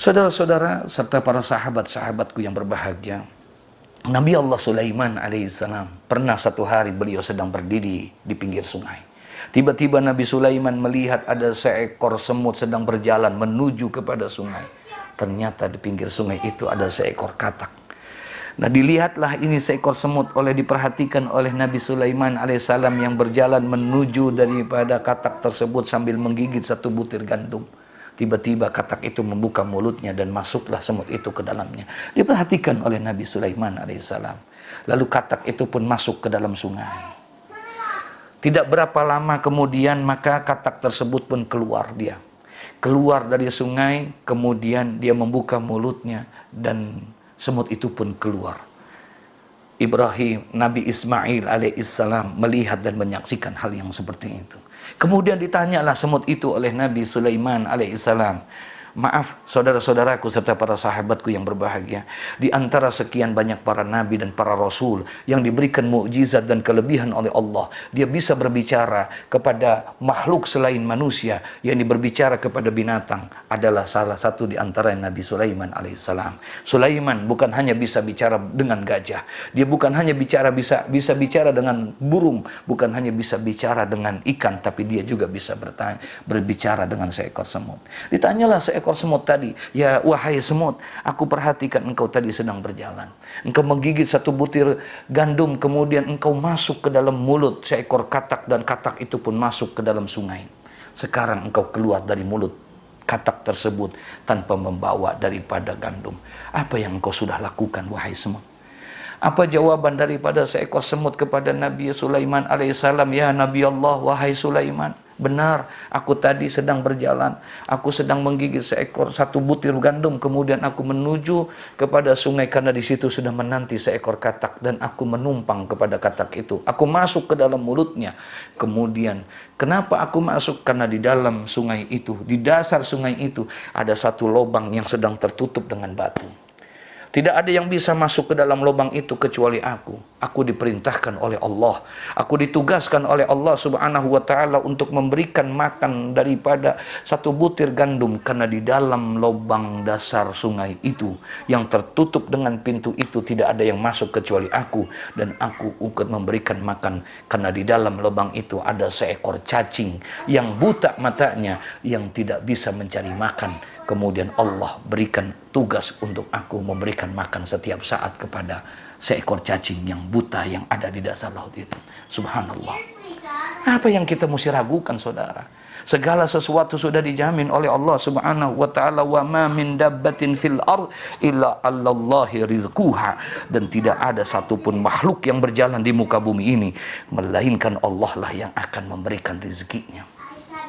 Saudara-saudara serta para sahabat-sahabatku yang berbahagia, Nabi Allah Sulaiman alaihissalam pernah satu hari beliau sedang berdiri di pinggir sungai. Tiba-tiba Nabi Sulaiman melihat ada seekor semut sedang berjalan menuju kepada sungai. Ternyata di pinggir sungai itu ada seekor katak. Nah dilihatlah ini seekor semut oleh diperhatikan oleh Nabi Sulaiman alaihissalam yang berjalan menuju daripada katak tersebut sambil menggigit satu butir gandum. Tiba-tiba katak itu membuka mulutnya dan masuklah semut itu ke dalamnya. Diperhatikan oleh Nabi Sulaiman alaihissalam. Lalu katak itu pun masuk ke dalam sungai. Tidak berapa lama kemudian maka katak tersebut pun keluar dia. Keluar dari sungai, kemudian dia membuka mulutnya dan semut itu pun keluar. Ibrahim, Nabi Ismail alaihissalam melihat dan menyaksikan hal yang seperti itu. Kemudian ditanyalah semut itu oleh Nabi Sulaiman alaihissalam. Maaf saudara-saudaraku serta para sahabatku yang berbahagia. Di antara sekian banyak para nabi dan para rasul yang diberikan mukjizat dan kelebihan oleh Allah. Dia bisa berbicara kepada makhluk selain manusia. Yang berbicara kepada binatang adalah salah satu di antara Nabi Sulaiman alaihissalam. Sulaiman bukan hanya bisa bicara dengan gajah. Dia bukan hanya bicara bisa bisa bicara dengan burung. Bukan hanya bisa bicara dengan ikan. Tapi dia juga bisa bertanya, berbicara dengan seekor semut. Ditanyalah seekor seekor semut tadi. Ya wahai semut, aku perhatikan engkau tadi sedang berjalan. Engkau menggigit satu butir gandum, kemudian engkau masuk ke dalam mulut seekor katak dan katak itu pun masuk ke dalam sungai. Sekarang engkau keluar dari mulut katak tersebut tanpa membawa daripada gandum. Apa yang engkau sudah lakukan wahai semut? Apa jawaban daripada seekor semut kepada Nabi Sulaiman alaihissalam? Ya Nabi Allah, wahai Sulaiman, Benar, aku tadi sedang berjalan, aku sedang menggigit seekor satu butir gandum, kemudian aku menuju kepada sungai karena di situ sudah menanti seekor katak dan aku menumpang kepada katak itu. Aku masuk ke dalam mulutnya. Kemudian, kenapa aku masuk? Karena di dalam sungai itu, di dasar sungai itu ada satu lubang yang sedang tertutup dengan batu. Tidak ada yang bisa masuk ke dalam lubang itu kecuali aku. Aku diperintahkan oleh Allah. Aku ditugaskan oleh Allah Subhanahu wa taala untuk memberikan makan daripada satu butir gandum karena di dalam lubang dasar sungai itu yang tertutup dengan pintu itu tidak ada yang masuk kecuali aku dan aku akan memberikan makan karena di dalam lubang itu ada seekor cacing yang buta matanya yang tidak bisa mencari makan Kemudian Allah berikan tugas untuk aku memberikan makan setiap saat kepada seekor cacing yang buta yang ada di dasar laut itu. Subhanallah. Apa yang kita mesti ragukan saudara? Segala sesuatu sudah dijamin oleh Allah Subhanahu wa taala wa ma min dabbatin fil ard illa allallahi rizquha dan tidak ada satupun makhluk yang berjalan di muka bumi ini melainkan Allah lah yang akan memberikan rezekinya.